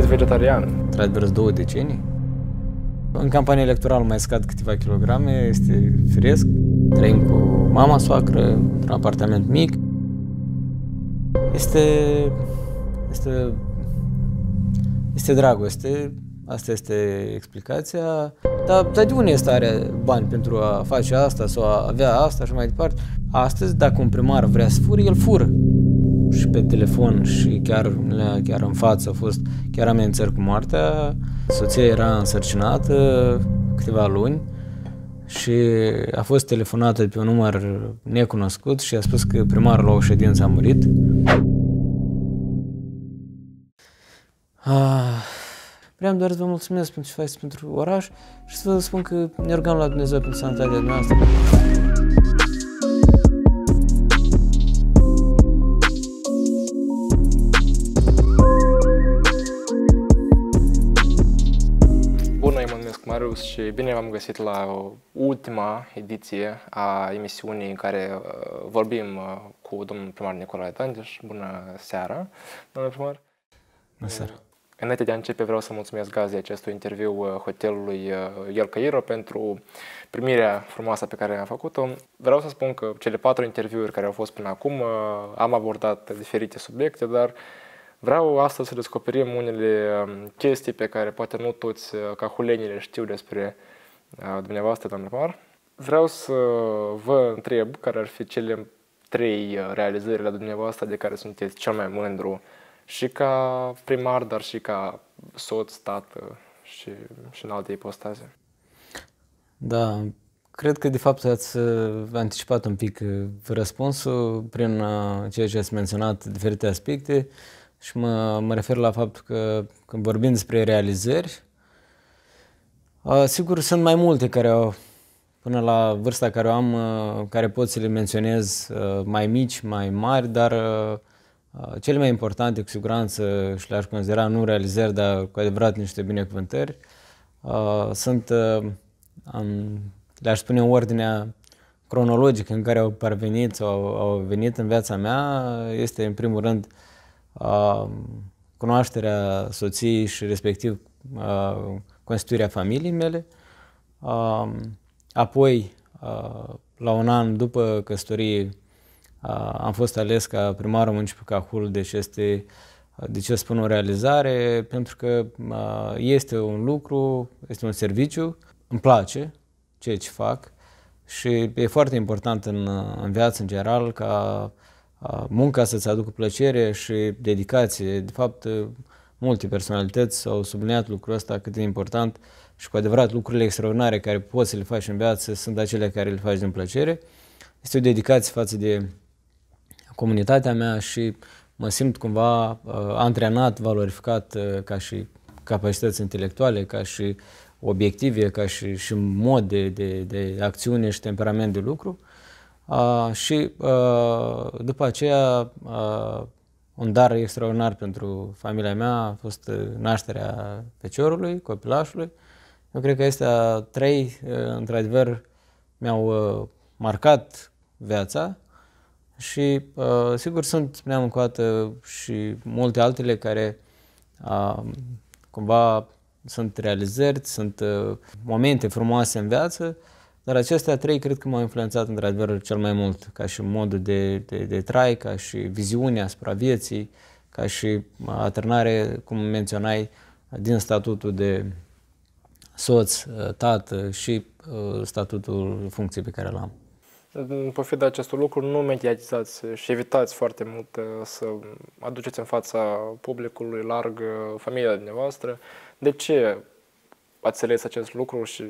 sunteți vegetarian? Într-adevăr, două decenii. În campania electorală mai scad câteva kilograme, este firesc. Trăim cu mama soacră, într-un apartament mic. Este... este... este dragoste, asta este explicația. Dar, dar de unde este are bani pentru a face asta sau a avea asta și mai departe? Astăzi, dacă un primar vrea să fure, el fură și pe telefon și chiar, chiar în față a fost chiar amenințări cu moartea. Soția era însărcinată câteva luni și a fost telefonată pe un număr necunoscut și a spus că primarul la o ședință a murit. Ah, vreau doar să vă mulțumesc pentru ce faceți pentru oraș și să vă spun că ne rugăm la Dumnezeu pentru sănătatea noastră. Marius și bine v-am găsit la ultima ediție a emisiunii în care uh, vorbim uh, cu domnul primar Nicolae Dandeș. Bună seara, domnule primar! Bună seara! Uh, înainte de a începe, vreau să mulțumesc gazdei acestui interviu hotelului El Cairo pentru primirea frumoasă pe care am făcut-o. Vreau să spun că cele patru interviuri care au fost până acum am abordat diferite subiecte, dar uh, Vreau astăzi să descoperim unele um, chestii pe care poate nu toți uh, ca hulenile știu despre uh, dumneavoastră, doamne primar. Vreau să vă întreb care ar fi cele trei uh, realizări la dumneavoastră de care sunteți cel mai mândru și ca primar, dar și ca soț, tată și, și în alte ipostaze. Da, cred că de fapt ați anticipat un pic răspunsul prin ceea ce ați menționat, diferite aspecte. Uh, și mă, mă refer la faptul că când vorbim despre realizări, sigur sunt mai multe care au, până la vârsta care o am, care pot să le menționez mai mici, mai mari, dar cele mai importante, cu siguranță, și le-aș considera nu realizări, dar cu adevărat niște binecuvântări, sunt, am, le-aș spune în ordinea cronologică în care au parvenit sau au venit în viața mea, este în primul rând uh, cunoașterea soției și respectiv constituirea familiei mele. apoi, la un an după căsătorie, am fost ales ca primarul municipiului Cahul, deci este, de ce spun o realizare, pentru că este un lucru, este un serviciu, îmi place ceea ce fac și e foarte important în, în viață, în general, ca munca să-ți aducă plăcere și dedicație. De fapt, multe personalități au subliniat lucrul ăsta cât de important și cu adevărat lucrurile extraordinare care poți să le faci în viață sunt acele care le faci din plăcere. Este o dedicație față de comunitatea mea și mă simt cumva uh, antrenat, valorificat uh, ca și capacități intelectuale, ca și obiective, ca și, și mod de, de, de acțiune și temperament de lucru. Uh, și uh, după aceea uh, un dar extraordinar pentru familia mea a fost uh, nașterea feciorului, copilașului. Eu cred că acestea trei, uh, într-adevăr, mi-au uh, marcat viața și, sigur, sunt neam încoată și multe altele care cumva sunt realizări, sunt momente frumoase în viață, dar acestea trei cred că m-au influențat într-adevăr cel mai mult, ca și modul de, de, de trai, ca și viziunea asupra vieții, ca și atârnare, cum menționai, din statutul de soț, tată și uh, statutul funcției pe care l-am. În de acest lucru, nu mediatizați și evitați foarte mult uh, să aduceți în fața publicului larg uh, familia dumneavoastră. De ce ați ales acest lucru și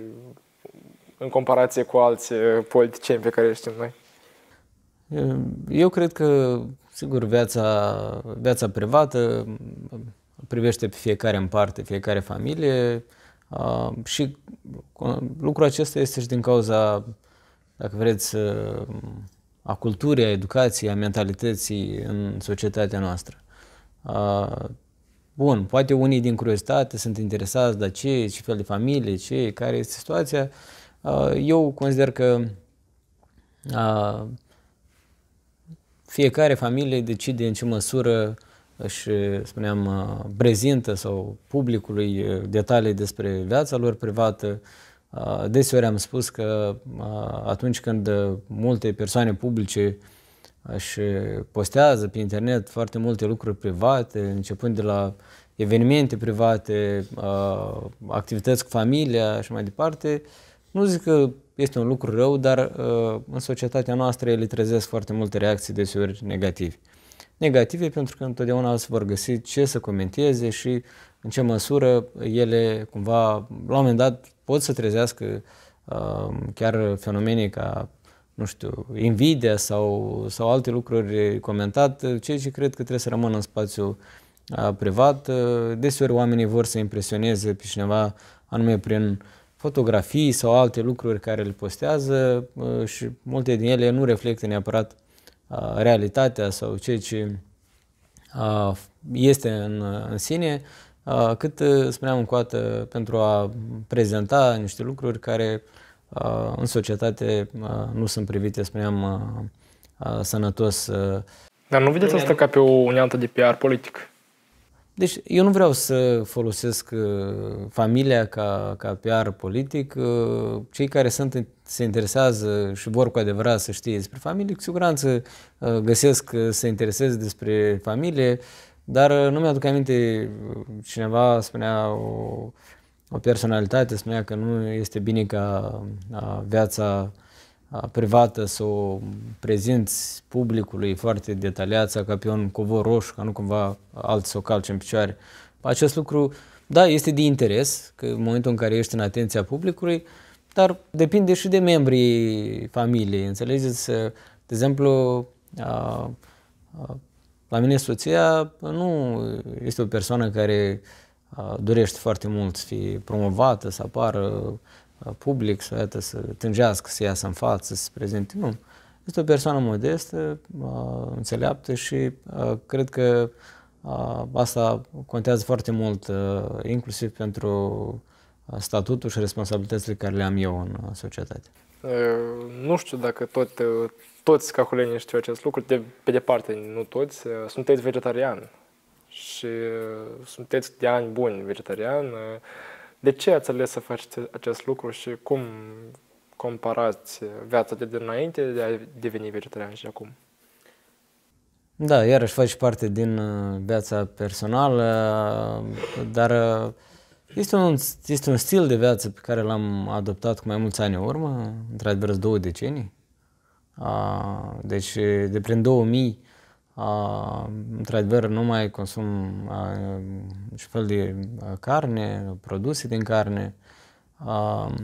în comparație cu alți eh, politicieni pe care îi știm noi? Eh, eu cred că, sigur, viața, viața privată mm, privește pe fiecare în parte, fiecare familie ah, și lucrul acesta este și din cauza, dacă vreți, eh, a culturii, a educației, a mentalității în societatea noastră. Ah, bun, poate unii din curiozitate sunt interesați, dar ce, ce fel de familie, ce, care este situația. Uh, eu consider că uh, fiecare familie decide în ce măsură își, spuneam, uh, prezintă sau publicului detalii despre viața lor privată. Deseori am spus că atunci când multe persoane publice își postează pe internet foarte multe lucruri private, începând de la evenimente private, activități cu familia și mai departe, uh, nu zic că este un lucru rău, dar uh, în societatea noastră ele trezesc foarte multe reacții deseori negative. Negative pentru că întotdeauna se vor găsi ce să comenteze și în ce măsură ele cumva, la un moment dat, pot să trezească uh, chiar fenomene ca nu știu, invidia sau, sau alte lucruri comentate, ceea ce cred că trebuie să rămână în spațiu uh, privat. Deseori oamenii vor să impresioneze pe cineva anume prin fotografii sau alte lucruri care le postează uh, și multe din ele nu reflectă neapărat uh, realitatea sau ceea ce uh, este în, în sine, cât spuneam în coată pentru a prezenta niște lucruri care în societate nu sunt privite, spuneam, sănătos. Dar nu vedeți asta ca pe o unealtă de PR politic? Deci eu nu vreau să folosesc uh, familia ca, ca PR politic. Uh, cei care sunt, se interesează și vor cu adevărat să știe despre familie, cu siguranță uh, găsesc să intereseze despre familie, dar nu mi-aduc aminte, cineva spunea o, o personalitate, spunea că nu este bine ca a, viața privată să o prezinți publicului foarte sau ca pe un covor roșu, ca nu cumva alții să o calce în picioare. Acest lucru, da, este de interes, că în momentul în care ești în atenția publicului, dar depinde și de membrii familiei, înțelegeți? De exemplu, a, a, la mine soția nu este o persoană care a, dorește foarte mult să fie promovată, să apară public, să, iată, să tângească, să iasă în față, să se prezinte. Nu. Este o persoană modestă, înțeleaptă și cred că asta contează foarte mult, inclusiv pentru statutul și responsabilitățile care le am eu în societate. Nu știu dacă tot, toți cahulenii știu acest lucru, de, pe departe nu toți, sunteți vegetarian și sunteți de ani buni vegetarian. De ce ați ales să faceți acest lucru și cum comparați viața de dinainte de a deveni vegetarian și acum? Da, iarăși faci parte din uh, viața personală, uh, dar uh, este un, este un stil de viață pe care l-am adoptat cu mai mulți ani în urmă, într-adevăr două decenii. Deci de prin 2000 într-adevăr, nu mai consum și fel de carne, produse din carne. Uh,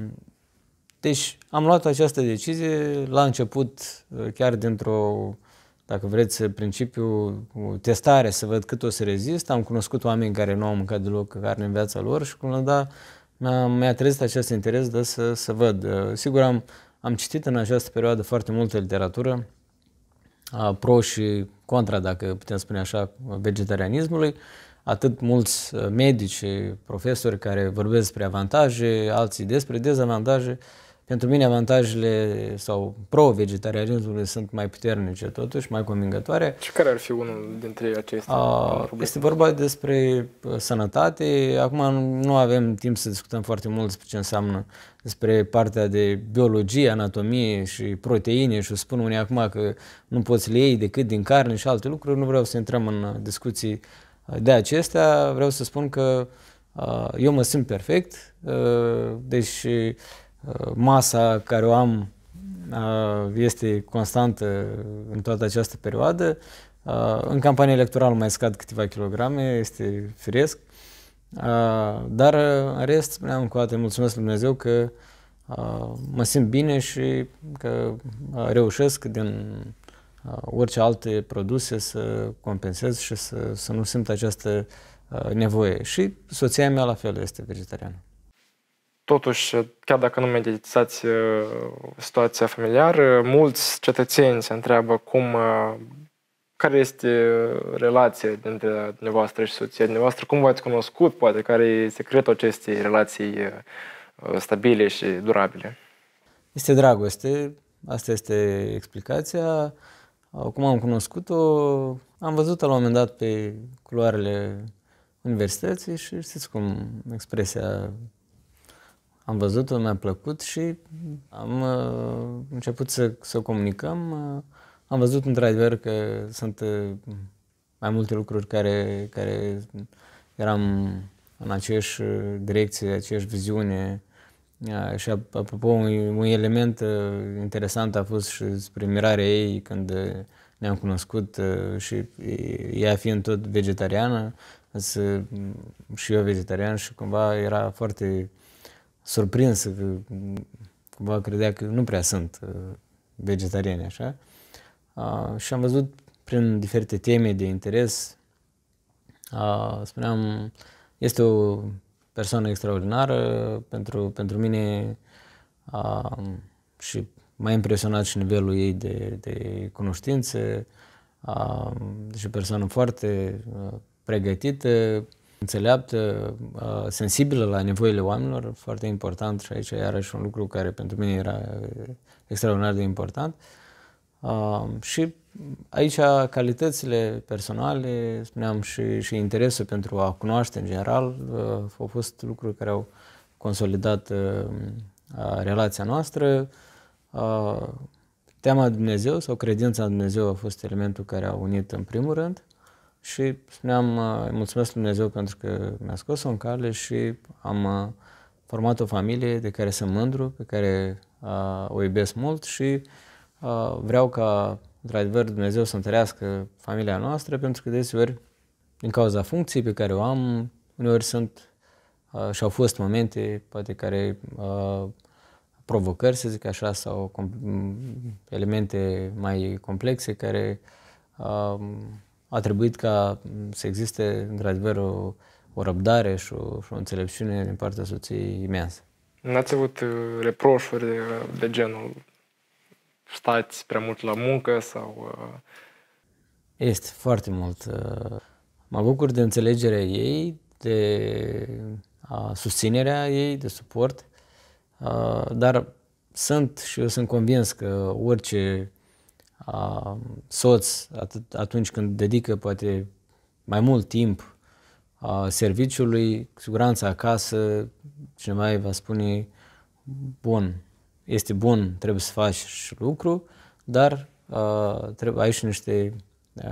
deci am luat această decizie la început, chiar dintr-o, dacă vreți, principiu testare, să văd cât o să rezist. Am cunoscut oameni care nu au mâncat deloc carne în viața lor și când da, mi-a, mi trezit acest interes de să, să văd. Sigur, am, am citit în această perioadă foarte multă literatură, pro și contra, dacă putem spune așa, vegetarianismului. Atât mulți uh, medici, profesori care vorbesc despre avantaje, alții despre dezavantaje. Uh, pentru mine avantajele sau pro-vegetarianismului sunt mai puternice totuși, mai convingătoare. Și care ar fi unul dintre acestea? este vorba despre uh, sănătate. Acum nu avem timp să discutăm foarte mult despre ce înseamnă despre partea de biologie, anatomie și proteine și o spun unii acum că nu poți le iei decât din carne și alte lucruri. Nu vreau să intrăm în uh, discuții uh, de acestea. Vreau să spun că eu mă simt perfect, deci Uh, masa care o am uh, este constantă în toată această perioadă. Uh, în campanie electorală mai scad câteva kilograme, este firesc. Dar în rest, spuneam încă o dată, mulțumesc Lui Dumnezeu că mă simt bine și că reușesc din orice alte produse să compensez și să, să nu simt această nevoie. Și soția mea la fel este vegetariană totuși, chiar dacă nu meditați situația familiară, mulți cetățeni se întreabă cum, care este relația dintre dumneavoastră și soția dumneavoastră, cum v-ați cunoscut, poate, care e secretul acestei relații stabile și durabile. Este dragoste, asta este explicația. Cum am cunoscut-o, am văzut-o la un moment dat pe culoarele universității și știți cum expresia am văzut-o, mi-a plăcut și am uh, început să, să comunicăm. Uh, am văzut într-adevăr că sunt uh, mai multe lucruri care, care eram în aceeași uh, direcție, aceeași viziune. Uh, și apropo, un, un element uh, interesant a fost și spre mirarea ei când uh, ne-am cunoscut uh, și ea fiind tot vegetariană, însă mm, și eu vegetarian și cumva era foarte surprins că cumva credea că nu prea sunt uh, vegetariani așa. Și am văzut prin diferite teme de interes, spuneam, este o persoană extraordinară pentru, pentru mine și m-a impresionat și nivelul ei de, de cunoștințe, și persoană foarte uh, pregătită, înțeleaptă, uh, sensibilă la nevoile oamenilor, foarte important și aici iarăși un lucru care pentru mine era uh, extraordinar de important. Uh, și aici calitățile personale, spuneam, și, și interesul pentru a cunoaște în general au fost lucruri care au consolidat relația noastră. Teama Dumnezeu sau credința în Dumnezeu a fost elementul care a unit în primul rând și spuneam, uh, mulțumesc Lui Dumnezeu pentru că mi-a scos-o în cale și am uh, format o familie de care sunt mândru, pe care uh, o iubesc mult și uh, vreau ca, într-adevăr, Dumnezeu să întărească familia noastră, pentru că desigur din cauza funcției pe care o am, uneori sunt și au fost momente, poate care provocări, să zic așa, sau mm, elemente mai complexe care a trebuit ca să existe, într-adevăr, o, o răbdare și o, și o înțelepciune din partea soției imensă. N-ați avut uh, reproșuri de, de genul stați prea mult la muncă sau... Uh, este foarte mult. Uh, mă bucur de înțelegerea ei, de a susținerea ei, de suport, dar sunt și eu sunt convins că orice soț at- atunci când dedică poate mai mult timp serviciului, siguranța acasă, cineva îi va spune, bun, este bun, trebuie să faci și lucru, dar trebuie, ai și niște,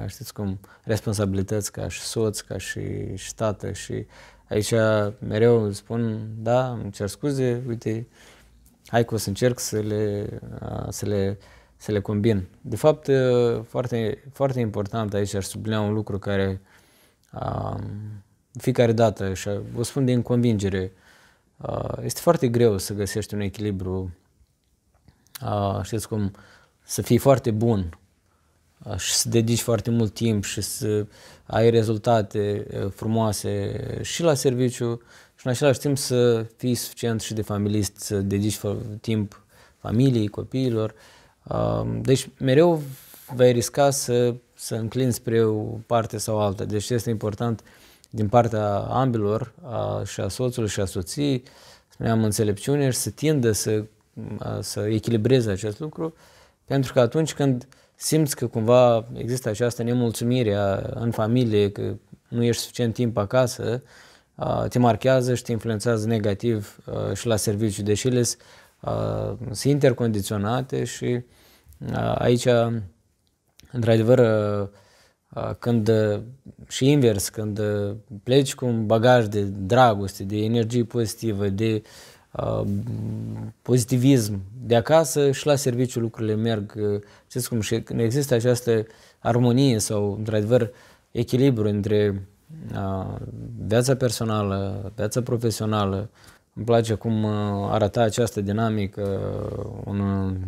știți cum, responsabilități ca și soț, ca și, și tată și aici mereu spun, da, îmi cer scuze, uite, hai că o să încerc să le, să le să le combin. De fapt, foarte, foarte important aici aș sublinea un lucru care a, fiecare dată, și o spun din convingere, a, este foarte greu să găsești un echilibru, a, știți cum, să fii foarte bun și să dedici foarte mult timp și să ai rezultate frumoase și la serviciu și în același timp să fii suficient și de familist, să dedici timp familiei, copiilor. Uh, deci mereu vei risca să, să înclini spre o parte sau alta. Deci este important din partea ambilor, a, și a soțului și a soției, spuneam, înțelepciune și să tindă să, a, să echilibreze acest lucru, pentru că atunci când simți că cumva există această nemulțumire a, în familie, că nu ești suficient timp acasă, a, te marchează și te influențează negativ a, și la serviciu, deși ele sunt sunt intercondiționate și aici, într-adevăr, când și invers, când pleci cu un bagaj de dragoste, de energie pozitivă, de pozitivism de acasă și la serviciu lucrurile merg, știți cum, și există această armonie sau, într-adevăr, echilibru între viața personală, viața profesională, îmi place cum uh, arăta această dinamică uh, un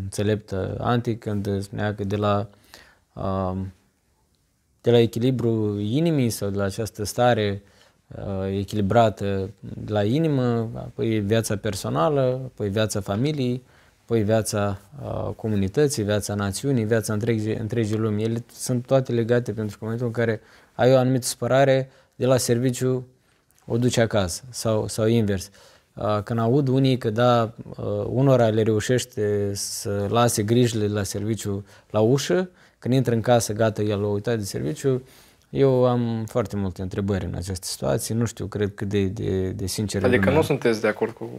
înțelept uh, antic când spunea că de la, de la echilibru inimii sau de la această stare echilibrată de la inimă, apoi viața personală, apoi viața familiei, apoi viața comunității, viața națiunii, viața întregii, întregii lumi. Ele sunt toate legate pentru că în momentul în care ai o anumită supărare, de la serviciu o duci acasă sau, sau invers. Uh, Uh, când aud unii că da, uh, unora le reușește să lase grijile la serviciu la ușă, când intră în casă, gata, el a uitat de serviciu, eu am foarte multe întrebări în această situație, nu știu, cred că de, de, de sincer. Adică lumea. nu sunteți de acord cu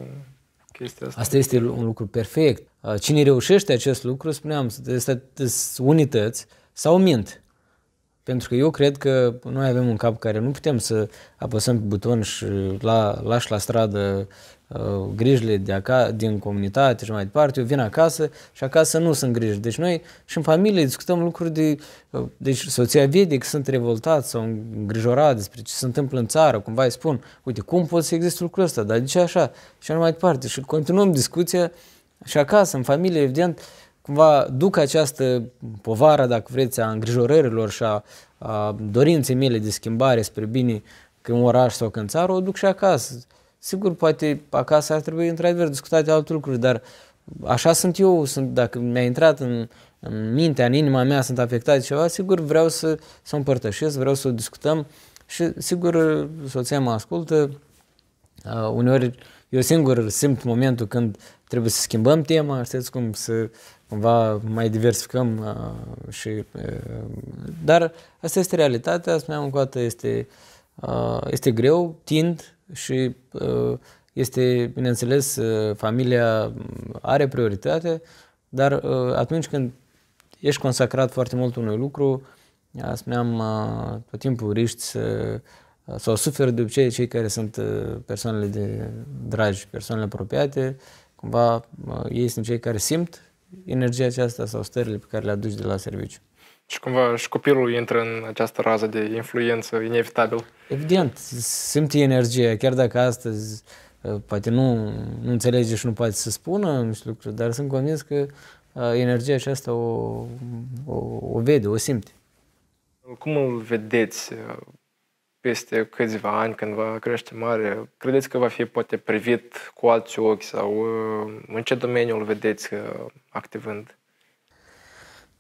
chestia asta. Asta este un lucru perfect. Uh, cine reușește acest lucru, spuneam, sunt unități sau mint. Pentru că eu cred că noi avem un cap care nu putem să apăsăm pe buton și la, lași la stradă uh, grijile de aca- din comunitate și mai departe. Eu vin acasă și acasă nu sunt griji. Deci noi și în familie discutăm lucruri de... Uh, deci soția vede că sunt revoltat sau îngrijorat despre ce se întâmplă în țară, cumva îi spun, uite, cum pot să existe lucrul ăsta, dar de ce așa? Și așa mai departe. Și continuăm discuția și acasă, în familie, evident, uh, cumva duc această povară, dacă vreți, a îngrijorărilor și a, a dorinței mele de schimbare spre bine în oraș sau în țară, o duc și acasă. Sigur, poate acasă ar trebui într-adevăr discutate alte lucruri, dar așa sunt eu, sunt, dacă mi-a intrat în, în mintea, în inima mea, sunt afectat ceva, sigur vreau să, să împărtășesc, vreau să o discutăm și sigur soția mă ascultă, uh, uneori eu singur simt momentul când trebuie să schimbăm tema, știți cum, să cumva mai diversificăm uh, și... Uh, dar asta este realitatea, spuneam încă o dată, este, uh, este greu, tind și uh, este, bineînțeles, uh, familia are prioritate, dar uh, atunci când ești consacrat foarte mult unui lucru, uh, spuneam, uh, tot timpul riști să uh, sau suferi de obicei cei care sunt uh, persoanele de dragi, persoanele apropiate, cumva uh, ei sunt cei care simt energia aceasta sau stările pe care le aduci de la serviciu. Și cumva și copilul intră în această rază de influență inevitabil. Evident, simte energia, chiar dacă astăzi ă, poate nu, nu înțelege și nu poate să spună niște lucruri, dar sunt convins că ă, energia aceasta o, o, o vede, o simte. Cum îl vedeți ă, peste câțiva ani, când va crește mare, credeți că va fi poate privit cu alți ochi sau uh, în ce domeniu îl vedeți uh, activând?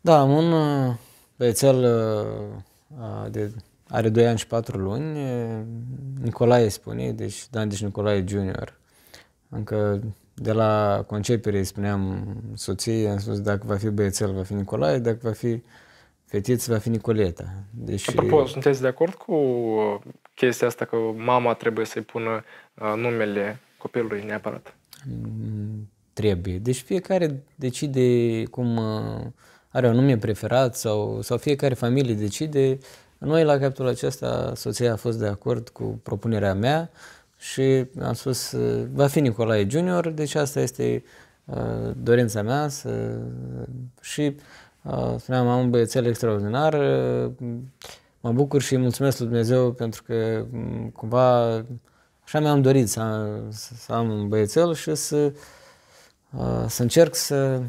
Da, am un băiețel uh, de, are 2 ani și 4 luni, Nicolae spune, deci da, deci Nicolae Junior. Încă de la concepere îi spuneam soției, am spus dacă va fi băiețel va fi Nicolae, dacă va fi Fetița va fi Nicoleta. Deci... Apropo, sunteți de acord cu uh, chestia asta că mama trebuie să-i pună uh, numele copilului neapărat? Mm, trebuie. Deci fiecare decide cum uh, are un nume preferat sau, sau fiecare familie decide. Noi, la capitolul acesta, soția a fost de acord cu propunerea mea și am spus, va fi Nicolae Junior, deci asta este dorința mea să... și Spuneam, am un băiețel extraordinar, mă bucur și mulțumesc lui Dumnezeu pentru că cumva așa mi-am dorit să am, să am un băiețel și să, să încerc să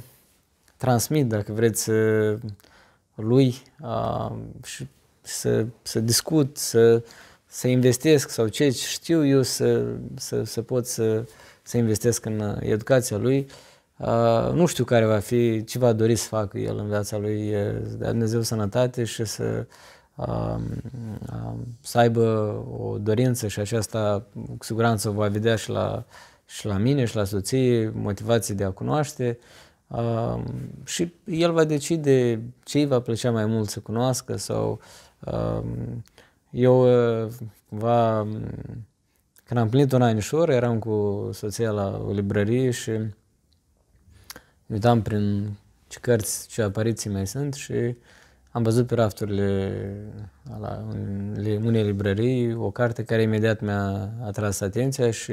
transmit, dacă vreți, lui și să, să discut, să, să investesc sau ce știu eu să, să, să pot să, să investesc în uh, educația lui. Uh, Uh, nu știu care va fi, ce va dori să facă el în viața lui, să dea Dumnezeu sănătate și să, uh, să aibă o dorință și aceasta cu siguranță va vedea și la, și la mine și la soție, motivații de a cunoaște um, și el va decide ce îi va plăcea mai mult să cunoască sau eu uh, va. când am plinit un anișor eram cu soția la o librărie și uitam prin ce cărți, ce apariții mai sunt și am văzut pe rafturile la unei librării o carte care imediat mi-a atras atenția și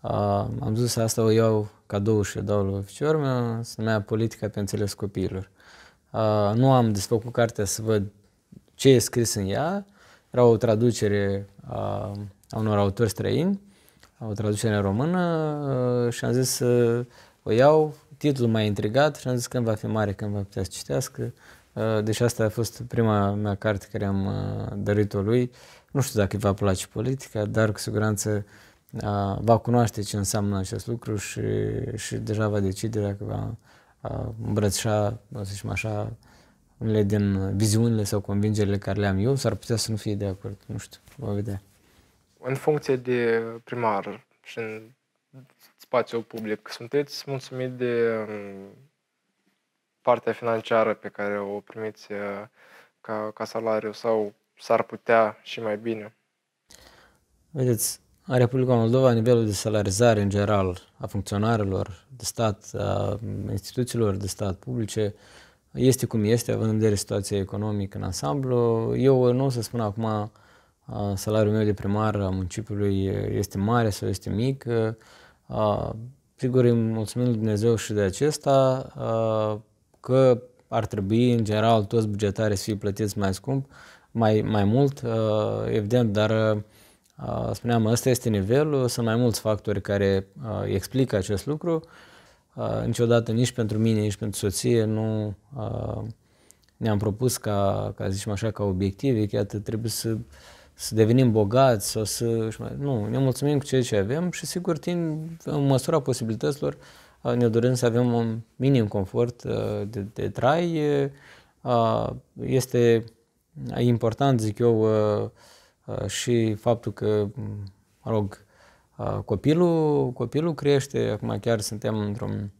a, uh, am zis asta o iau cadou și o dau lui oficior meu, se numea Politica pe înțeles copiilor. A, uh, nu am desfăcut cartea să văd ce e scris în ea, era o traducere a, uh, a unor autori străini, o traducere în română și am zis să o iau titlul m-a intrigat și am zis când va fi mare, când va putea să citească. Uh, deci asta a fost prima mea carte care am uh, dărit-o lui. Nu știu dacă îi va place politica, dar cu siguranță uh, va cunoaște ce înseamnă acest lucru și, și deja va decide dacă va îmbrățișa, să zicem așa, unele din viziunile sau convingerile care le am eu, s-ar putea să nu fie de acord, nu știu, vom vedea. În funcție de primar și în spațiu public. Sunteți mulțumit de um, partea financiară pe care o primiți uh, ca, ca salariu sau s-ar putea și mai bine? Vedeți, în Republica Moldova, nivelul de salarizare în general a funcționarilor de stat, a instituțiilor de stat publice, este cum este, având în vedere situația economică în ansamblu. Eu nu o să spun acum salariul meu de primar a municipiului este mare sau este mic. Sigur, îi mulțumim lui Dumnezeu și de acesta că ar trebui, în general, toți bugetarii să fie plătiți mai scump, mai, mai mult, evident, dar spuneam, ăsta este nivelul, sunt mai mulți factori care explică acest lucru. Niciodată, nici pentru mine, nici pentru soție, nu ne-am propus ca, ca zicem așa, ca obiective, că trebuie să să devenim bogați sau să... Nu, ne mulțumim cu ceea ce avem și sigur, în măsura posibilităților, ne dorim să avem un minim confort de, de trai. Este important, zic eu, și faptul că, mă rog, copilul, copilul crește, acum chiar suntem într-un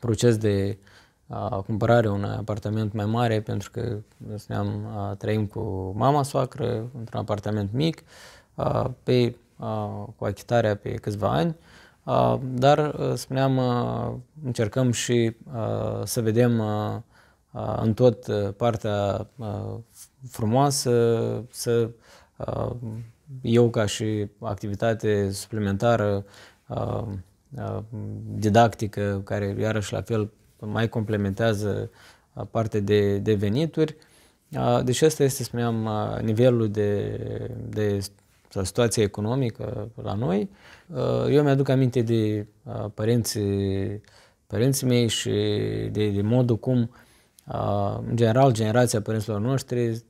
proces de uh, uh, cumpărare un apartament mai mare pentru că ne-am trăim cu mama soacră într-un apartament mic pe, uh, cu achitarea pe câțiva ani. dar, spuneam, uh, încercăm și să vedem în tot partea frumoasă, să eu ca și activitate suplimentară didactică, care iarăși la fel mai complementează uh, parte de, de venituri. Uh, deci asta este, spuneam, uh, nivelul de, de situație economică la noi. Eu mi-aduc aminte de părinții, părinții mei și de, de modul cum, în general, generația părinților noștri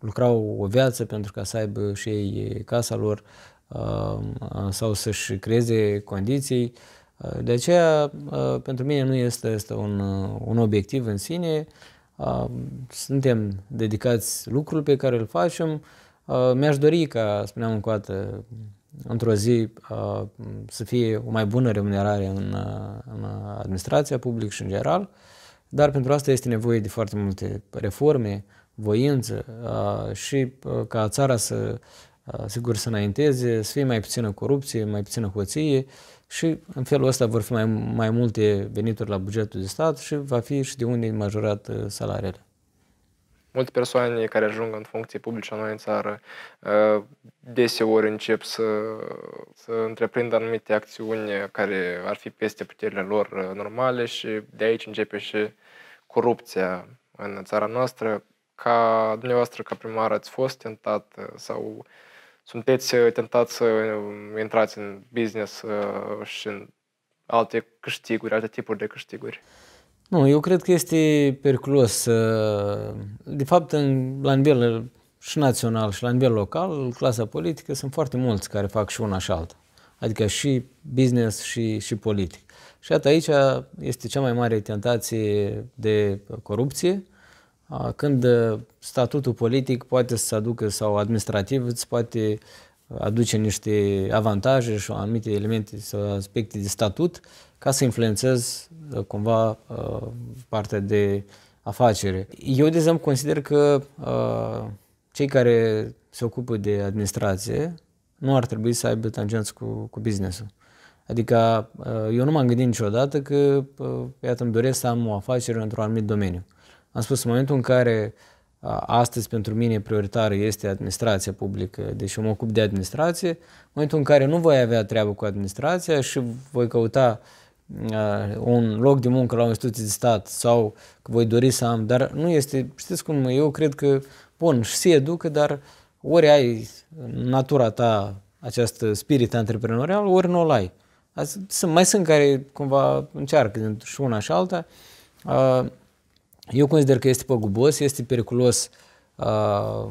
lucrau o viață pentru ca să aibă și ei casa lor sau să-și creeze condiții Uh, de aceea, uh, pentru mine nu este, este un, uh, un obiectiv în sine. Suntem dedicați lucrul pe care îl facem. Mi-aș dori ca, spuneam încă o dată, într-o zi să fie o mai bună remunerare în, în administrația publică și în general, dar pentru asta este nevoie de foarte multe reforme, voință și ca țara să, sigur, să înainteze, să fie mai puțină corupție, mai puțină hoție și în felul ăsta vor fi mai, mai multe venituri la bugetul de stat și va fi și de unde majorat uh, salariile. Multe persoane care ajung în funcție publice noi în țară uh, deseori încep să, să întreprindă anumite acțiuni care ar fi peste puterile lor uh, normale și de aici începe și corupția în țara noastră. Ca dumneavoastră, ca primar, ați fost tentat sau uh, sunteți uh, tentați să um, intrați în business uh, și în alte câștiguri, alte tipuri de câștiguri? Nu, eu cred că este periculos. Uh, de fapt, în, la nivel și național și la nivel local, clasa politică, sunt foarte mulți care fac și una și alta. Adică și business și, și politic. Și atât aici este cea mai mare tentație de corupție când uh, statutul politic poate să aducă sau administrativ îți poate uh, aduce niște avantaje și anumite elemente sau aspecte de statut ca să influențezi uh, cumva partea de afacere. Eu, de exemplu, consider că cei care se ocupă de administrație nu ar trebui să aibă tangență cu, cu businessul. Adică eu nu m-am gândit niciodată că, iată, îmi doresc să am o afacere într-un anumit domeniu. Uh, am spus, în momentul în care astăzi pentru mine prioritară este administrația publică, deci eu mă ocup de administrație, în momentul în care nu voi avea treabă cu administrația și voi căuta un loc de muncă la o instituție de stat sau că voi dori să am, dar nu este, știți cum, eu cred că, bun, și se educă, dar ori ai natura ta această spirit antreprenorial, ori nu o ai. Azi, mai sunt care cumva încearcă și una și alta, uh, eu consider că este păgubos, este periculos uh, uh,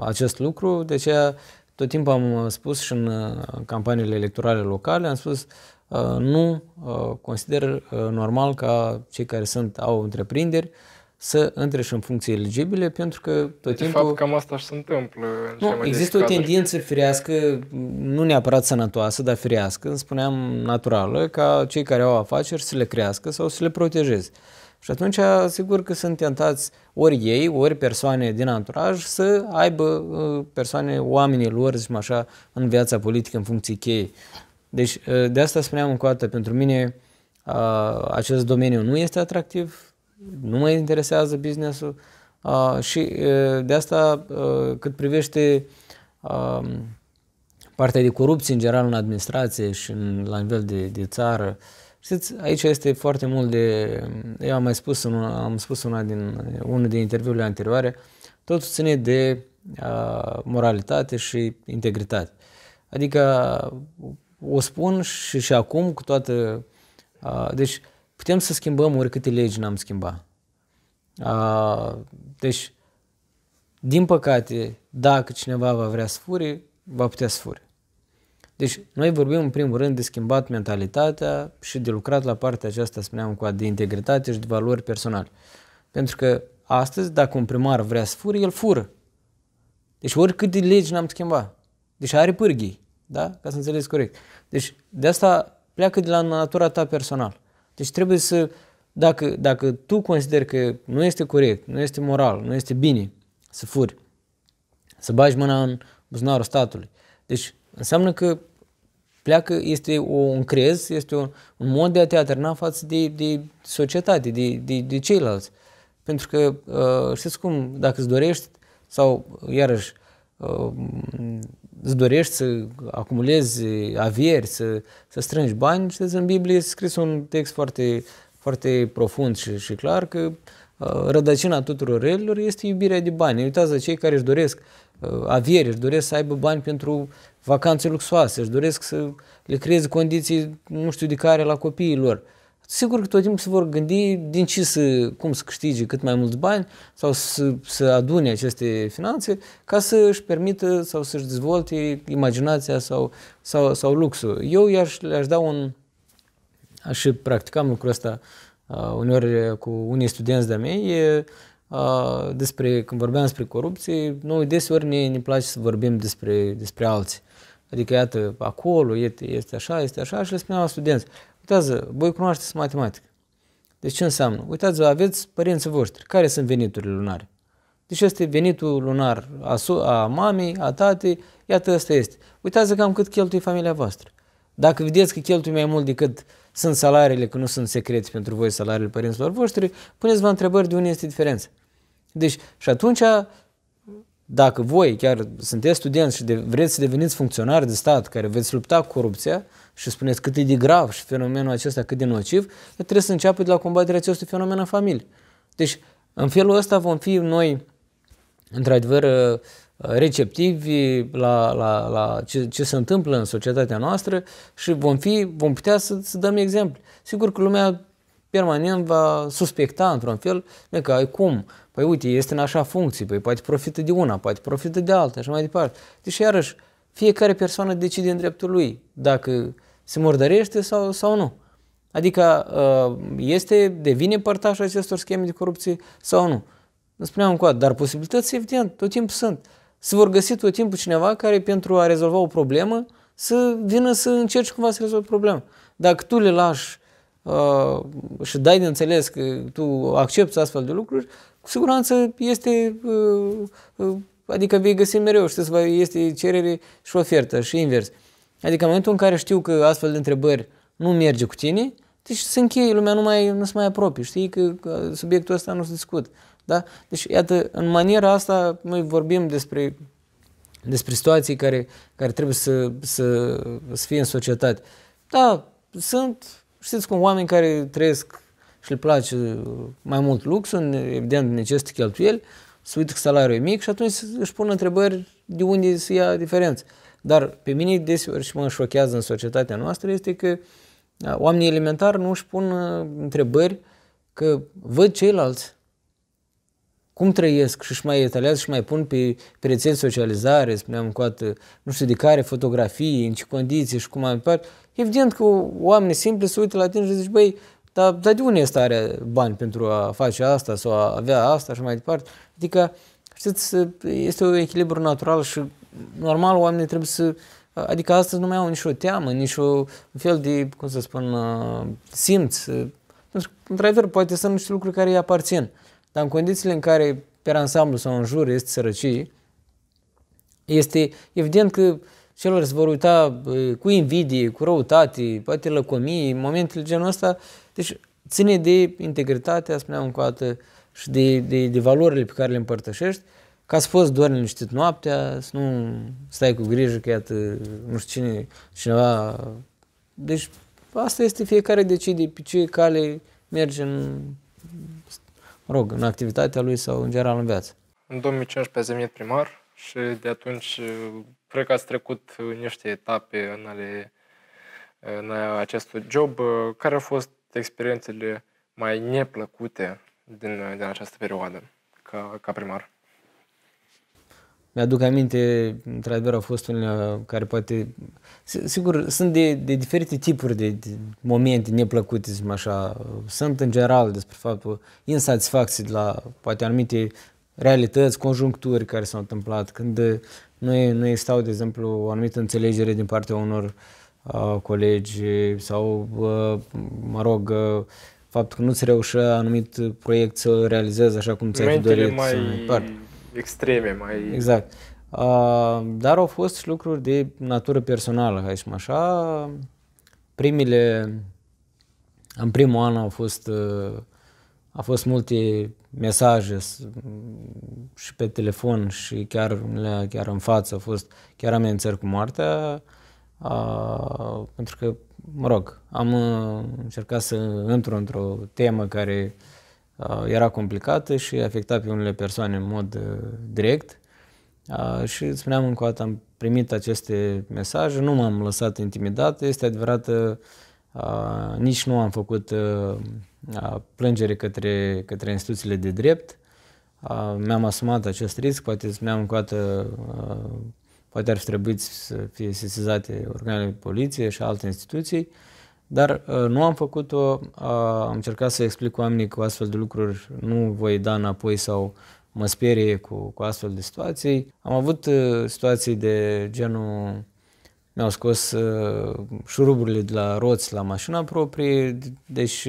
acest lucru, de aceea tot timpul am spus și în uh, campaniile electorale locale, am spus uh, nu uh, consider uh, normal ca cei care sunt au întreprinderi să între și în funcții eligibile, pentru că tot de timpul... De fapt, cam asta se întâmplă. În nu, există o tendință firească, nu neapărat sănătoasă, dar firească, îmi spuneam naturală, ca cei care au afaceri să le crească sau să le protejeze. Și atunci, sigur că sunt tentați ori ei, ori persoane din anturaj să aibă uh, persoane, oamenii lor, zicem așa, în viața politică, în funcții cheie. Deci, uh, de asta spuneam încă o dată, pentru mine uh, acest domeniu nu este atractiv, nu mă interesează businessul și de asta, cât privește um, partea de corupție în general în administrație și în, la nivel de, de țară, uh, Știți, aici este foarte mult de... Eu am mai spus, în, am spus una din unul din interviurile anterioare, totul ține de a, moralitate și integritate. Adică o spun și, și acum cu toată... A, deci putem să schimbăm oricâte legi n-am schimbat. A, deci, din păcate, dacă cineva va vrea să fure, va putea să fure. Deci noi vorbim în primul rând de schimbat mentalitatea și de lucrat la partea aceasta, spuneam, cu de integritate și de valori personale. Pentru că astăzi, dacă un primar vrea să fure, el fură. Deci oricât de legi n-am schimbat. Deci are pârghii, da? Ca să înțelegi corect. Deci de asta pleacă de la natura ta personală. Deci trebuie să, dacă, dacă tu consideri că nu este corect, nu este moral, nu este bine să furi, să bagi mâna în buzunarul statului, deci Înseamnă că pleacă, este o, un crez, este un, un mod de a te atârna față de, de societate, de, de, de ceilalți. Pentru că, uh, știți cum, dacă îți dorești, sau, iarăși, uh, îți dorești să acumulezi averi, să, să strângi bani, știți, în Biblie este scris un text foarte, foarte profund și, și clar că uh, rădăcina tuturor relilor este iubirea de bani. Uitați la cei care își doresc uh, Uh, avere, își doresc să aibă bani pentru vacanțe luxoase, își doresc să le creeze condiții nu știu de care la copiii lor. Sigur că tot timpul se vor gândi din ce să, cum să câștige cât mai mulți bani sau să, să adune aceste finanțe ca să își permită sau să își dezvolte imaginația sau, sau, sau luxul. Eu i-aș, le-aș da un... Aș practicam lucrul ăsta uh, uneori cu unii studenți de-a mei, e, despre, când vorbeam despre corupție, noi deseori ne, ne place să vorbim despre, despre alții. Adică, iată, acolo este, este așa, este așa și le spuneam la studenți, uitați-vă, voi cunoașteți matematică. Deci ce înseamnă? Uitați-vă, aveți părinții voștri, care sunt veniturile lunare? Deci este venitul lunar a, su- a mamei, a tatei, iată asta este. Uitați-vă cam cât cheltuie familia voastră. Dacă vedeți că cheltuie mai mult decât sunt salariile, că nu sunt secrete pentru voi salariile părinților voștri, puneți-vă întrebări de unde este diferența. Deci, și atunci, dacă voi chiar sunteți studenți și de, vreți să deveniți funcționari de stat care veți lupta cu corupția și spuneți cât e de grav și fenomenul acesta cât de nociv, trebuie să începeți la combaterea acestui fenomen în familie. Deci, în felul ăsta vom fi noi, într-adevăr, receptivi la, la, la ce, ce se întâmplă în societatea noastră și vom, fi, vom putea să, să dăm exemple. Sigur că lumea permanent va suspecta într-un fel, că ai cum, Păi uite, este în așa funcție, păi poate profită de una, poate profită de alta și mai departe. Deci iarăși, fiecare persoană decide în dreptul lui dacă se murdărește sau, sau nu. Adică uh, este, devine părtaș acestor scheme de corupție sau nu. Nu spuneam cu dar posibilități, evident, tot timpul sunt. Se vor găsi tot timpul cineva care pentru a rezolva o problemă să vină să încerci cumva să rezolvi problema. Dacă tu le lași uh, și dai de înțeles că tu accepti astfel de lucruri, cu siguranță este, uh, uh, adică vei găsi mereu, știți, este cerere și ofertă și invers. Adică în momentul în care știu că astfel de întrebări nu merge cu tine, deci se încheie, lumea nu, mai, nu se mai apropie, știi că subiectul ăsta nu se discută. Da? Deci, iată, în maniera asta noi vorbim despre, despre situații care, care trebuie să, să, să fie în societate. Da, sunt, știți cum, oameni care trăiesc și le place mai mult luxul, evident necesită cheltuieli, se uită că salariul e mic și atunci își pun întrebări de unde se ia diferență. Dar pe mine deseori și mă șochează în societatea noastră este că oamenii elementar nu își pun uh, întrebări că văd ceilalți cum trăiesc și își mai etalează și mai pun pe, pe rețele socializare, spuneam cu atât, nu știu de care fotografii, în ce condiții și cum mai departe. Evident că oamenii simpli se uită la tine și zici, băi, dar, dar de unde este are bani pentru a face asta sau a avea asta și mai departe? Adică, știți, este un echilibru natural și normal oamenii trebuie să Adică astăzi nu mai au nicio teamă, nicio fel de, cum să spun, uh, simț. Pentru că, într-adevăr, poate sunt niște lucruri care îi aparțin. Dar în condițiile în care, pe ansamblu sau în jur, este sărăcie, este evident că celor se vor uita uh, cu invidie, cu răutate, poate lăcomie, momentele genul ăsta, uh, deci ține de integritatea, spuneam încă o dată, și de, de, de valorile pe care le împărtășești, ca să poți doar liniștit noaptea, să nu stai cu grijă că iată, nu știu cine, cineva... Deci asta este fiecare decide pe ce cale merge în, mă rog, în activitatea lui sau în general în viață. În 2015 a devenit primar și de atunci cred că ați trecut niște etape în, ale, în acest job. Care au fost experiențele mai neplăcute din, din această perioadă ca, ca primar? Mi-aduc aminte, într-adevăr, au fost unele care poate... Sigur, sunt de, de diferite tipuri de, de momente neplăcute, zicem așa. Sunt, în general, despre faptul insatisfacții de la, poate, anumite realități, conjuncturi care s-au întâmplat, când nu, e, nu existau, de exemplu, o anumită înțelegere din partea unor uh, Uh, colegi sau, uh, mă rog, uh, faptul că nu-ți reușea anumit proiect să realizezi așa cum ți-ai dorit. mai extreme, mai... Exact. Dar au fost și lucruri de natură personală, hai să așa. Primile, în primul an au fost, a fost multe mesaje și pe telefon și chiar, chiar în față au fost chiar amenințări cu moartea a, pentru că, mă rog, am uh, încercat să intru într-o temă care a, era complicată și afecta pe unele persoane în mod uh, direct și spuneam încă o dată, am primit aceste mesaje, nu m-am lăsat intimidat, este adevărat, nici nu am făcut uh, plângere către, către instituțiile de drept, mi-am asumat acest risc, poate spuneam încă o dată poate ar fi trebuit să fie sesizate organele de poliție și alte instituții, dar uh, nu am făcut-o, uh, am încercat să explic oamenii că astfel de lucruri nu voi da înapoi sau mă sperie cu, cu astfel de situații. Am avut uh, situații de genul mi-au scos uh, șuruburile de la roți la mașina proprie, deci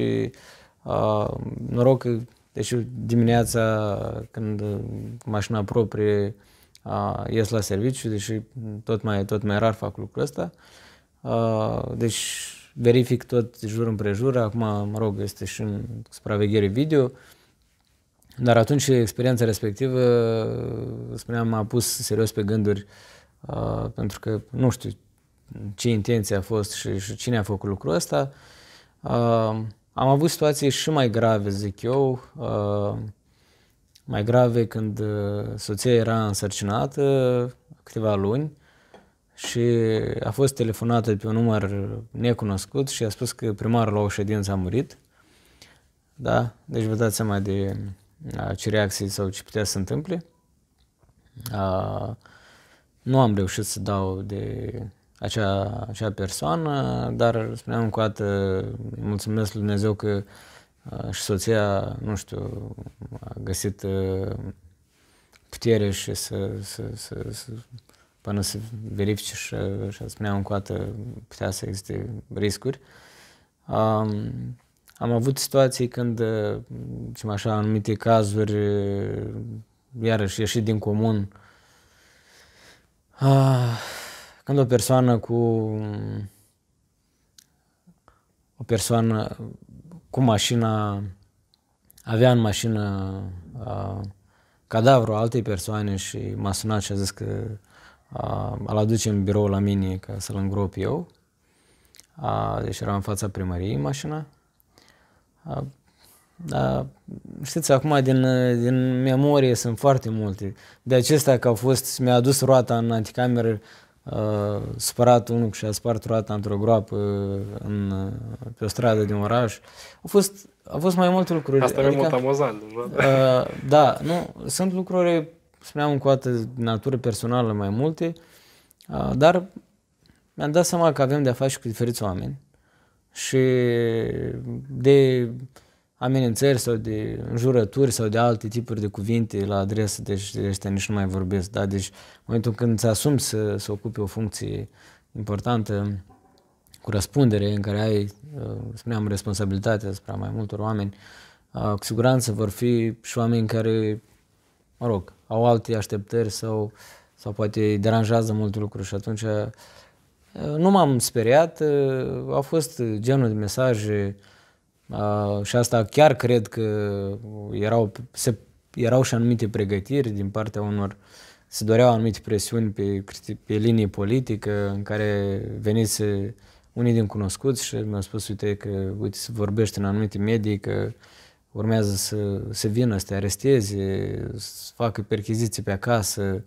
uh, noroc deși deci dimineața când mașina proprie ies la serviciu, deși tot mai, tot mai rar fac lucrul ăsta. deci verific tot jur împrejur, acum, mă rog, este și în supraveghere video, dar atunci experiența respectivă, spuneam, m-a pus serios pe gânduri, pentru că nu știu ce intenție a fost și, și cine a făcut lucrul ăsta. am avut situații și mai grave, zic eu, mai grave când uh, soția era însărcinată uh, câteva luni și a fost telefonată pe un număr necunoscut și a spus că primarul la o ședință a murit. Da? Deci vă dați seama de uh, ce reacții sau ce putea să întâmple. A, nu am reușit să dau de acea, acea persoană, dar spuneam încă o dată, mulțumesc lui Dumnezeu că și soția, nu știu, a găsit putere și să, să, să, să până să verifice și, și spunea încoată putea să existe riscuri. Um, am avut situații când, zicem așa, anumite cazuri, iarăși ieșit din comun, când o persoană cu o persoană cu mașina, avea în mașină uh, cadavru altei persoane și m-a sunat și a zis că uh, îl aduce în birou la mine ca să-l îngrop eu. Uh, deci era în fața primăriei mașina. Uh, da, știți, acum din, din memorie sunt foarte multe. De acestea că au fost, mi-a adus roata în anticameră uh, spărat unul și a spart roata într-o groapă în, uh, pe o stradă din oraș. Au fost, au fost mai multe lucruri. Asta adică, e mult amuzant. Uh, da, nu, sunt lucruri, spuneam, cu coată de natură personală mai multe, uh, dar mi-am dat seama că avem de-a face cu diferiți oameni și de amenințări sau de înjurături sau de alte tipuri de cuvinte la adresă, deci de ăștia nici nu mai vorbesc. Da? Deci în momentul când îți asumi să, să ocupi o funcție importantă cu răspundere, în care ai, uh, spuneam, responsabilitatea asupra mai multor oameni, uh, cu siguranță vor fi și oameni care, mă rog, au alte așteptări sau, sau poate îi deranjează multe lucruri și atunci uh, nu m-am speriat, au fost genul de mesaje uh, și asta chiar cred că erau, se, erau și anumite pregătiri din partea unor, se doreau anumite presiuni pe, pe linie politică în care venise unii din cunoscuți și mi-au spus, uite, că uite, se vorbește în anumite medii că urmează să, să vină, să te aresteze, să facă percheziții pe acasă,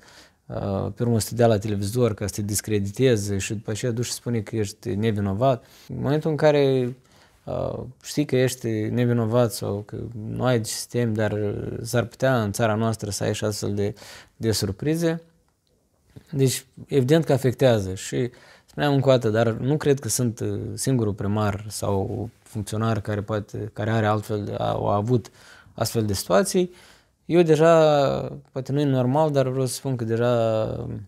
pe urmă să te dea la televizor ca să te discrediteze și după aceea duci și spune că ești nevinovat. În momentul în care Uh, știi că ești nevinovat sau că nu ai sistem, dar uh, s-ar putea în țara noastră să ai și astfel de, de surprize. Deci, evident că afectează și spuneam încă o dată, dar nu cred că sunt uh, singurul primar sau funcționar care, poate, care are altfel, a, a avut astfel de situații. Eu deja, poate nu e normal, dar vreau să spun că deja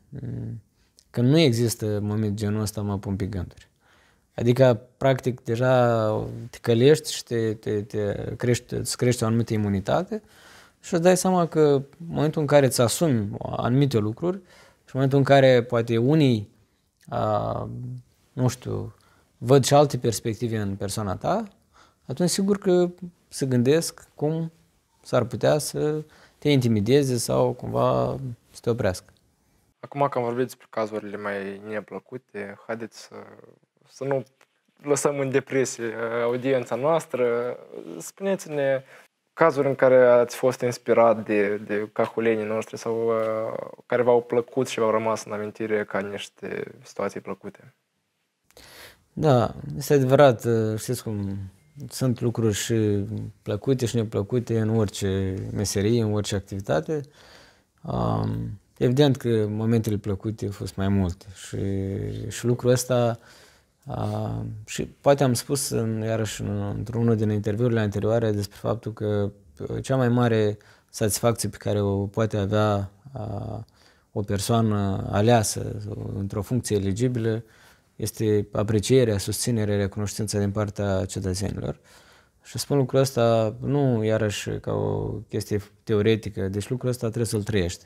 mm, că nu există moment genul ăsta mă pun pe gânduri. Adică, practic, deja te călești și te, te, te crești, îți crește o anumită imunitate și îți dai seama că în momentul în care îți asumi anumite lucruri și în momentul în care poate unii, a, nu știu, văd și alte perspective în persoana ta, atunci sigur că se gândesc cum s-ar putea să te intimideze sau cumva să te oprească. Acum că am vorbit despre cazurile mai neplăcute, haideți să să nu lăsăm în depresie uh, audiența noastră. Spuneți-ne cazuri în care ați fost inspirat de, de cahulenii noștri sau uh, care v-au plăcut și v-au rămas în amintire ca niște situații plăcute. Da, este adevărat, uh, știți cum, sunt lucruri și plăcute și neplăcute în orice meserie, în orice activitate. Um, evident că momentele plăcute au fost mai multe și, și lucrul ăsta uh, și poate am spus în, iarăși într-unul din interviurile anterioare despre faptul că uh, cea mai mare satisfacție pe care o poate avea a, o persoană aleasă într-o funcție eligibilă este aprecierea, susținerea, recunoștința din partea cetățenilor. Și spun lucrul ăsta nu iarăși ca o chestie teoretică, deci lucrul ăsta trebuie să-l trăiești.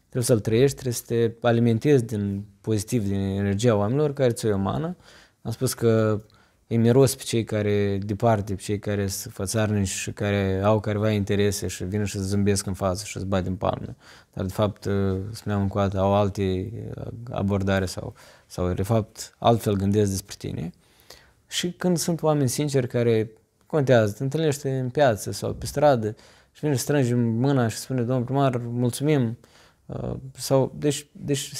Trebuie să-l trăiești, trebuie să te alimentezi din pozitiv, din energia oamenilor care ți-o emană, am spus că îi miros pe cei care departe, pe cei care sunt fățarnici și care au careva interese și vin și zâmbesc în față și îți bat în palmă. Dar de fapt, uh, spuneam încă o dată, au alte uh, abordare sau, sau de fapt altfel gândesc despre tine. Și când sunt oameni sinceri care contează, te întâlnește în piață sau pe stradă și vine și strânge mâna și spune, domnul primar, mulțumim, uh, sau, deci, deci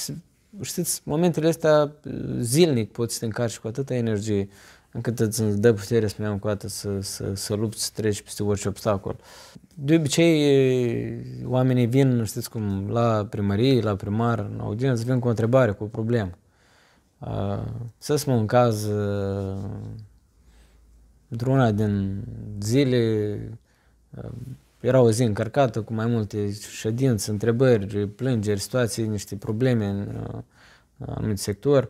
știți, momentele astea zilnic poți să te încarci cu atâta energie încât îți dă putere, spuneam, cu atât să, să, să lupți, să treci peste orice obstacol. De obicei, oamenii vin, știți cum, la primărie, la primar, în audiență, vin cu o întrebare, cu o problemă. să spun un caz: într-una din zile era o zi încărcată cu mai multe ședințe, întrebări, plângeri, situații, niște probleme în uh, anumit sector.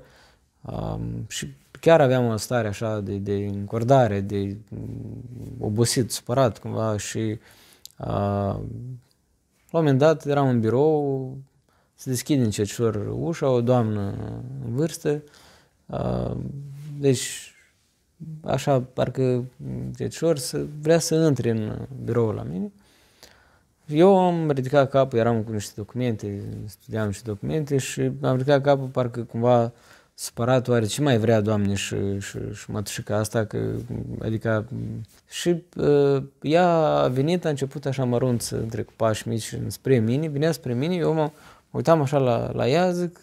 Um, și chiar aveam o stare așa de, de încordare, de mm, obosit, supărat cumva și uh, la un moment dat eram în birou, se deschide încetșor ușa, o doamnă în vârstă, uh, deci așa parcă încetșor să vrea să intre în birou la mine eu am ridicat capul, eram cu niște documente, studiam niște documente și am ridicat capul parcă cumva supărat, oare ce mai vrea Doamne și, și, și mătușica asta, că, adică, și uh, ea a venit, a început așa mărunt să între cu pași mici spre mine, vinea spre mine, eu mă uitam așa la, la ea, zic,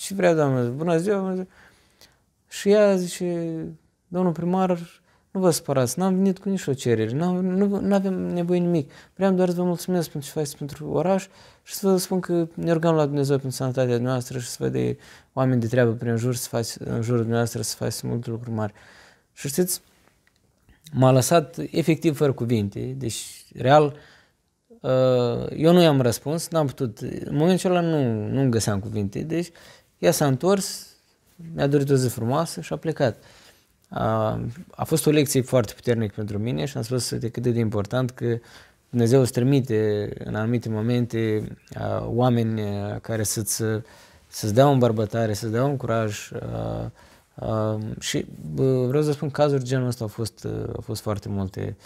ce vrea Doamne, bună ziua, bună ziua. și ea zice, domnul primar, nu vă spărați, n-am venit cu nicio cerere, nu avem nevoie nimic. Vreau doar să vă mulțumesc pentru ce faceți pentru oraș și să vă spun că ne rugăm la Dumnezeu pentru sănătatea noastră și să vă de oameni de treabă prin jur, să faci, în jurul dumneavoastră să faci multe lucruri mari. Și știți, m-a lăsat efectiv fără cuvinte, deci real, uh, eu nu i-am răspuns, n-am putut, în momentul ăla nu, nu găseam cuvinte, deci ea s-a întors, mi-a dorit o zi frumoasă și a plecat a fost o lecție foarte puternică pentru mine și am spus de cât de important că Dumnezeu îți trimite în anumite momente oameni care să-ți, să-ți dea un bărbătare, să-ți dea un curaj. Și vreau să spun, cazuri genul ăsta au fost, au fost foarte multe.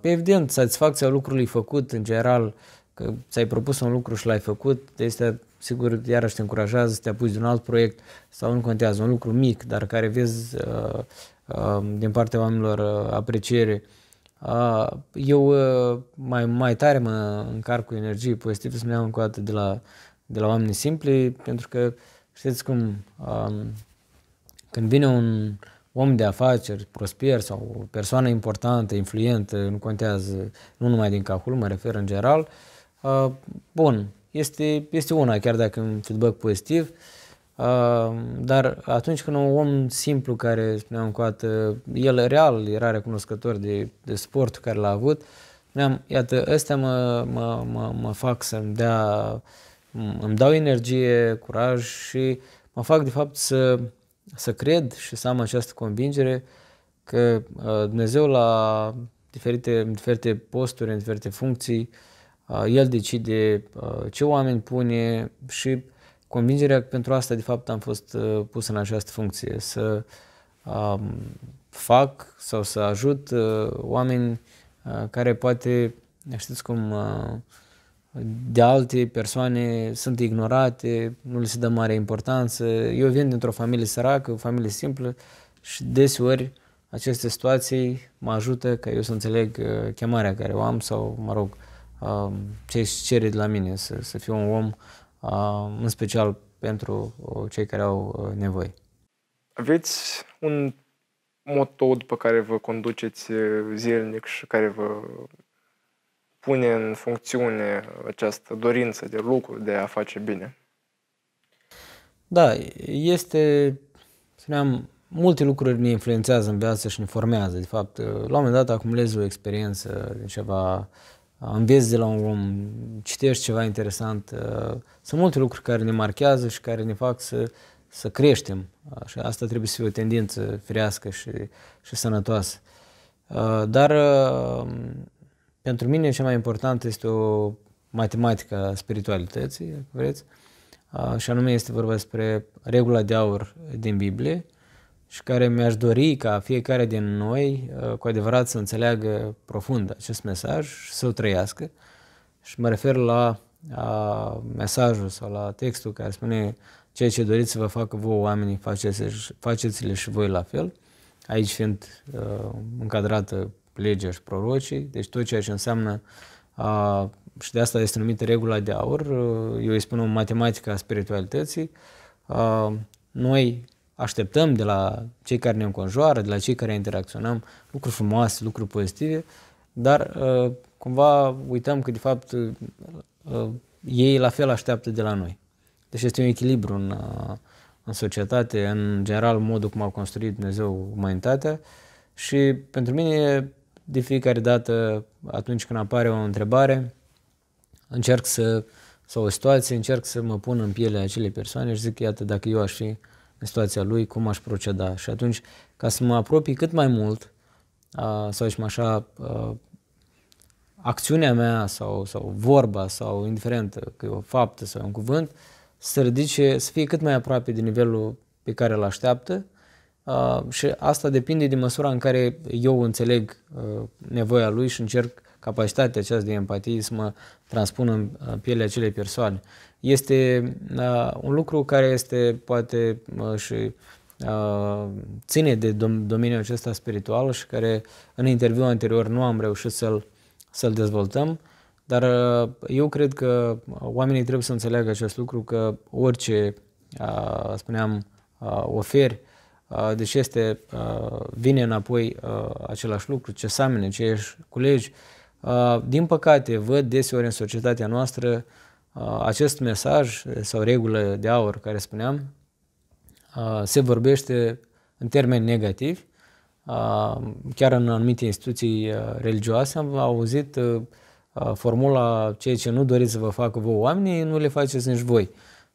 Evident, satisfacția lucrului făcut, în general, că ți-ai propus un lucru și l-ai făcut, este sigur, iarăși te încurajează să te apuci de un alt proiect sau nu contează, un lucru mic, dar care vezi uh, uh, din partea oamenilor uh, apreciere. Uh, eu uh, mai, mai tare mă încarc cu energie pozitivă, să-mi iau încă de la, de la oameni simpli, pentru că știți cum, uh, când vine un om de afaceri, prosper sau o persoană importantă, influentă, nu contează, nu numai din Cahul, mă refer în general, uh, bun, este, este una, chiar dacă un feedback pozitiv, Uh, dar atunci când un om simplu care spuneam încă o el real era recunoscător de, de sportul care l-a avut, spuneam, iată, ăstea mă, mă, mă, mă fac să-mi dea, îmi dau energie, curaj și mă fac de fapt să, să cred și să am această convingere că uh, Dumnezeu la diferite, diferite posturi, în diferite funcții, uh, Uh, el decide uh, ce oameni pune și convingerea că pentru asta de fapt am fost uh, pus în această funcție, să um, fac sau să ajut oameni care poate, știți cum, de alte persoane sunt ignorate, nu le se dă mare importanță. Eu vin dintr-o familie săracă, o familie simplă și deseori aceste situații mă ajută ca eu să înțeleg chemarea care o am sau, mă rog, Um, ce cere de la mine, să, să fiu un om, um, în special pentru uh, cei care au uh, nevoie. Aveți un motto după care vă conduceți uh, zilnic și care vă pune în funcțiune această dorință de lucru, de a face bine? Da, este, spuneam, multe lucruri ne influențează în viață și ne formează. De fapt, la un moment dat acumulezi o experiență de ceva înveți de la un om, citești ceva interesant. Sunt multe lucruri care ne marchează și care ne fac să, să creștem. Și asta trebuie să fie o tendință firească și, și sănătoasă. Dar pentru mine cea mai importantă este o matematică a spiritualității, dacă vreți, și anume este vorba despre regula de aur din Biblie, și care mi-aș dori ca fiecare din noi uh, cu adevărat să înțeleagă profund acest mesaj și să-l trăiască. Și mă refer la a, mesajul sau la textul care spune ceea ce doriți să vă facă voi oamenii, faceți, le și voi la fel. Aici fiind uh, încadrată legea și prorocii, deci tot ceea ce înseamnă a, și de asta este numită regula de aur, uh, eu îi spun o matematică a spiritualității, a, noi așteptăm de la cei care ne înconjoară, de la cei care interacționăm, lucruri frumoase, lucruri pozitive, dar uh, cumva uităm că de fapt uh, uh, ei la fel așteaptă de la noi. Deci este un echilibru în, în societate, în general modul cum a construit Dumnezeu umanitatea și pentru mine de fiecare dată atunci când apare o întrebare încerc să sau o situație, încerc să mă pun în pielea acelei persoane și zic, iată, dacă eu aș fi uh, în situația lui, cum aș proceda. Și atunci, ca să mă apropii cât mai mult, a, sau și așa, a, acțiunea mea sau, sau vorba sau indiferent că e o faptă sau un cuvânt, să ridice, să fie cât mai aproape de nivelul pe care îl așteaptă uh, și asta depinde de măsura în care eu înțeleg uh, nevoia lui și încerc capacitatea aceasta de empatie să mă transpun în pielea acelei persoane este uh, un lucru care este poate uh, și uh, ține de dom- domeniul acesta spiritual și care în interviul anterior nu am reușit să-l, să-l dezvoltăm, dar eu cred că oamenii trebuie să înțeleagă acest lucru, că orice, spuneam, oferi, deși este, vine înapoi același lucru, ce seamene, ce ești culegi. Din păcate, văd deseori în societatea noastră acest mesaj eh, sau regulă de aur care spuneam se vorbește în termeni negativi. Chiar în anumite instituții eh, religioase am auzit eh, formula ceea ce nu doriți să vă facă voi oamenii, nu le faceți nici voi.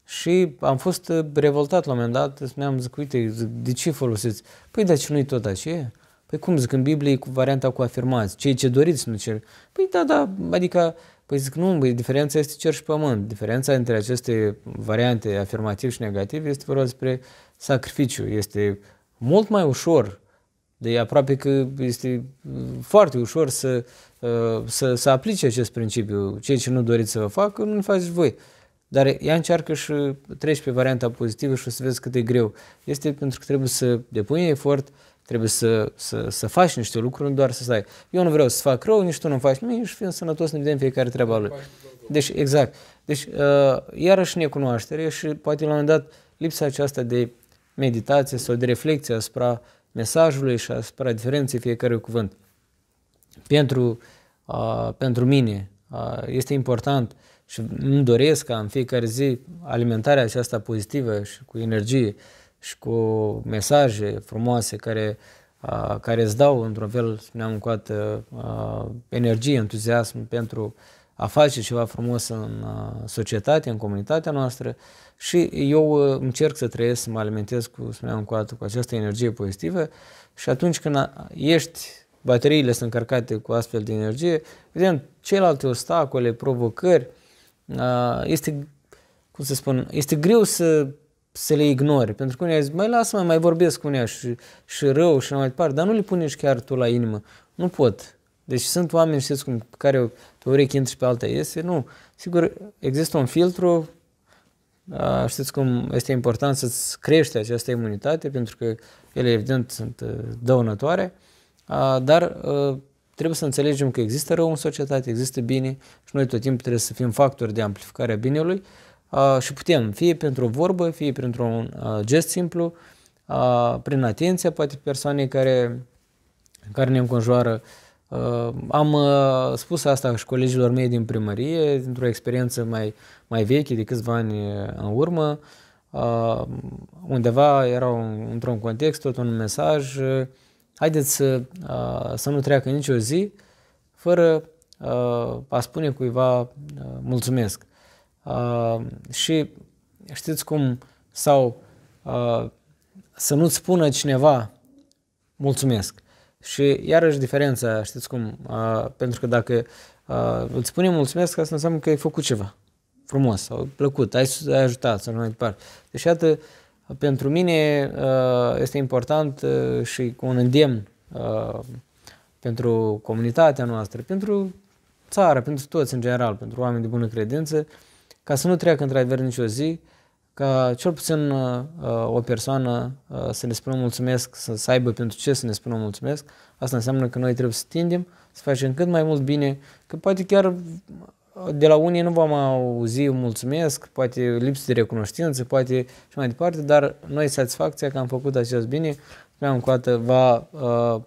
Și am fost revoltat la un moment dat, spuneam, zic, uite, de ce folosiți? Păi, dar ce nu-i tot aceea? Păi cum zic, în Biblie cu varianta cu afirmați, cei ce doriți, nu cer. Păi da, da, adică Păi zic, nu, bă, diferența este cer și pământ. Diferența între aceste variante afirmativ și negativ este vorba despre sacrificiu. Este mult mai ușor, de aproape că este uh, foarte ușor să, uh, să, să aplice acest principiu. Ceea ce nu doriți să vă facă, nu-l faceți voi. Dar ea încearcă și treci pe varianta pozitivă și o să vezi cât de greu. Este pentru că trebuie să depui efort, uh, Trebuie să, să, să faci niște lucruri, nu doar să stai. Eu nu vreau să fac rău, nici tu nu faci nimic și fiind sănătos ne vedem fiecare treaba lui. Deci, exact. Deci, uh, iarăși necunoaștere și poate la un moment dat lipsa aceasta de meditație sau de reflexie asupra mesajului și asupra diferenței fiecărui cuvânt. Pentru, uh, pentru mine uh, este important și îmi doresc ca în fiecare zi alimentarea aceasta pozitivă și cu energie uh, și cu mesaje frumoase care, a, care îți dau, într-un fel, spuneam încă o dată, energie, entuziasm pentru a face ceva frumos în societate, în comunitatea noastră și eu încerc să trăiesc, să mă alimentez cu, spuneam ne-am dată, cu această energie pozitivă și atunci când ești bateriile sunt încărcate cu astfel de energie, vedem celelalte obstacole, provocări, este, cum să spun, este greu să să le ignori. Pentru că unii zic, mai lasă mai, mai vorbesc cu unii și, și rău și mai departe, dar nu le punești chiar tu la inimă. Nu pot. Deci sunt oameni, știți cum, care pe urechi intră și pe alta iese. Nu. Sigur, există un filtru, a, știți cum este important să-ți crești această imunitate, pentru că ele, evident, sunt dăunătoare, a, dar a, trebuie să înțelegem că există rău în societate, există bine și noi tot timpul trebuie să fim factori de amplificare a binelui și putem, fie pentru o vorbă, fie pentru un gest simplu, prin atenție, poate persoanei care, care ne înconjoară. am spus asta și colegilor mei din primărie, dintr-o experiență mai, mai veche, de câțiva ani în urmă, uh, undeva era un, într-un context, tot un mesaj, haideți să, uh, să nu treacă nicio zi fără uh, a spune cuiva uh, mulțumesc. Uh, și știți cum, sau uh, să nu-ți spună cineva mulțumesc. Și iarăși diferența, știți cum, uh, pentru că dacă uh, îți spune mulțumesc, asta înseamnă că ai făcut ceva frumos sau plăcut, ai, ai ajutat sau mai departe. Deci iată, pentru mine uh, este important uh, și un îndemn uh, pentru comunitatea noastră, pentru țară, pentru toți în general, pentru oameni de bună credință, uh, ca să nu treacă într-adevăr nicio zi, ca cel puțin uh, uh, o persoană uh, să ne spună mulțumesc, să, să aibă pentru ce să ne spună mulțumesc, asta înseamnă că noi trebuie să tindem, să facem cât mai mult bine, că poate chiar de la unii nu vom auzi mulțumesc, poate lipsă de recunoștință, poate și mai departe, dar noi satisfacția că am făcut acest bine, spuneam cu atât, va uh,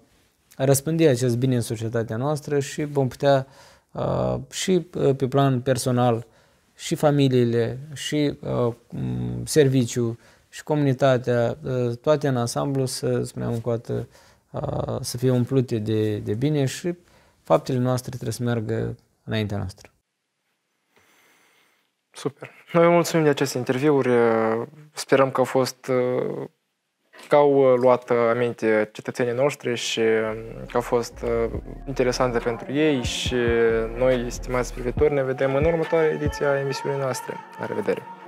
răspândi acest bine în societatea noastră și vom putea uh, și pe plan personal și familiile, și uh, serviciu, și comunitatea, uh, toate în ansamblu să spuneam încă o dată, uh, să fie umplute de, de bine și faptele noastre trebuie să meargă înaintea noastră. Super. Noi mulțumim de aceste interviuri. Sperăm că a fost uh, că au uh, luat uh, aminte cetățenii noștri și um, că au fost uh, interesante pentru ei și noi, stimați privitori, ne vedem în următoarea ediție a emisiunii noastre. La revedere!